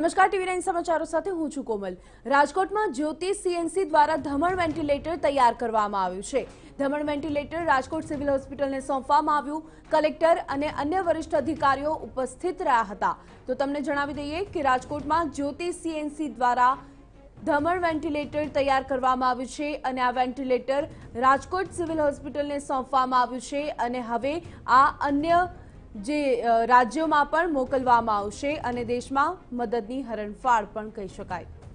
નમસ્કાર TV range સમાચારો સાથે હું છું કોમલ રાજકોટમાં જ્યોતિ સીએનસી દ્વારા ધમણ વેન્ટિલેટર તૈયાર કરવામાં આવ્યું છે ધમણ વેન્ટિલેટર રાજકોટ સિવિલ હોસ્પિટલને સોંપવામાં આવ્યું કલેક્ટર અને અન્ય વરિષ્ઠ અધિકારીઓ ઉપસ્થિત રહ્યા હતા તો તમને જણાવી દઈએ કે રાજકોટમાં જ્યોતિ સીએનસી દ્વારા ધમણ વેન્ટિલેટર તૈયાર કરવામાં આવ્યું છે અને આ વેન્ટિલેટર રાજકોટ સિવિલ હોસ્પિટલને સોંપવામાં આવ્યું છે અને હવે આ અન્ય જે રાજ્યોમાં પણ મોકલવામાં આવશે અને દેશમાં મદદની હરણફાળ પણ કહી શકાય